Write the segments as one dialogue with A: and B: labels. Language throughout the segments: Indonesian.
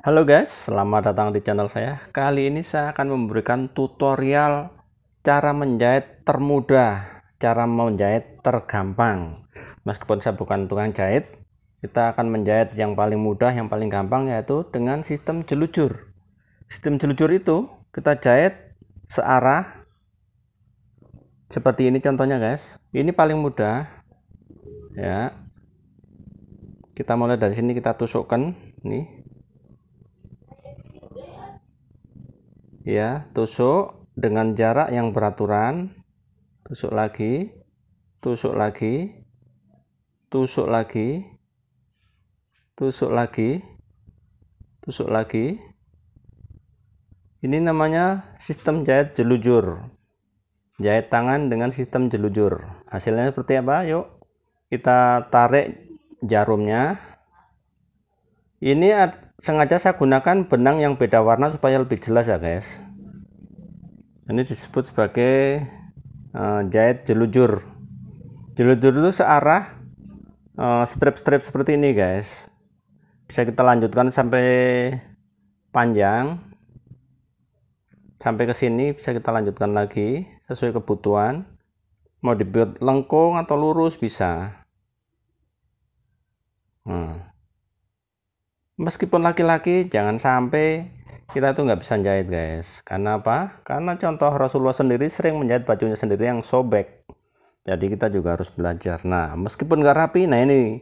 A: Halo guys, selamat datang di channel saya. Kali ini saya akan memberikan tutorial cara menjahit termudah, cara menjahit tergampang. Meskipun saya bukan tukang jahit, kita akan menjahit yang paling mudah, yang paling gampang yaitu dengan sistem jelujur. Sistem jelujur itu kita jahit searah seperti ini contohnya guys. Ini paling mudah. Ya. Kita mulai dari sini kita tusukkan nih ya tusuk dengan jarak yang beraturan tusuk lagi tusuk lagi tusuk lagi tusuk lagi tusuk lagi ini namanya sistem jahit jelujur jahit tangan dengan sistem jelujur hasilnya seperti apa yuk kita tarik jarumnya ini sengaja saya gunakan benang yang beda warna supaya lebih jelas ya guys ini disebut sebagai uh, jahit jelujur jelujur itu searah eh, strip-strip uh, seperti ini guys bisa kita lanjutkan sampai panjang sampai ke sini bisa kita lanjutkan lagi sesuai kebutuhan mau dibuat lengkung atau lurus bisa hmm meskipun laki-laki jangan sampai kita tuh nggak bisa jahit guys karena apa karena contoh Rasulullah sendiri sering menjahit bajunya sendiri yang sobek jadi kita juga harus belajar nah meskipun nggak rapi nah ini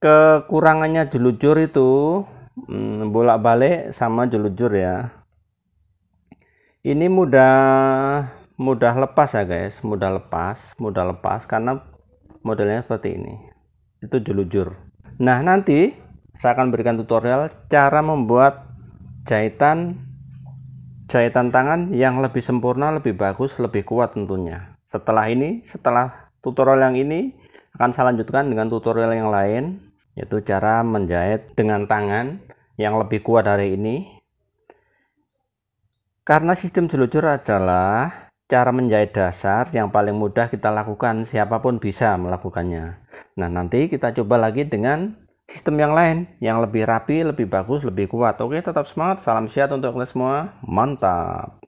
A: kekurangannya jelujur itu hmm, bolak-balik sama jelujur ya ini mudah mudah lepas ya guys mudah lepas mudah lepas karena modelnya seperti ini itu jelujur nah nanti saya akan berikan tutorial cara membuat jahitan jahitan tangan yang lebih sempurna, lebih bagus, lebih kuat tentunya. Setelah ini, setelah tutorial yang ini akan saya lanjutkan dengan tutorial yang lain yaitu cara menjahit dengan tangan yang lebih kuat dari ini. Karena sistem jelujur adalah cara menjahit dasar yang paling mudah kita lakukan, siapapun bisa melakukannya. Nah, nanti kita coba lagi dengan sistem yang lain yang lebih rapi, lebih bagus, lebih kuat. Oke, tetap semangat. Salam sehat untuk kalian semua. Mantap.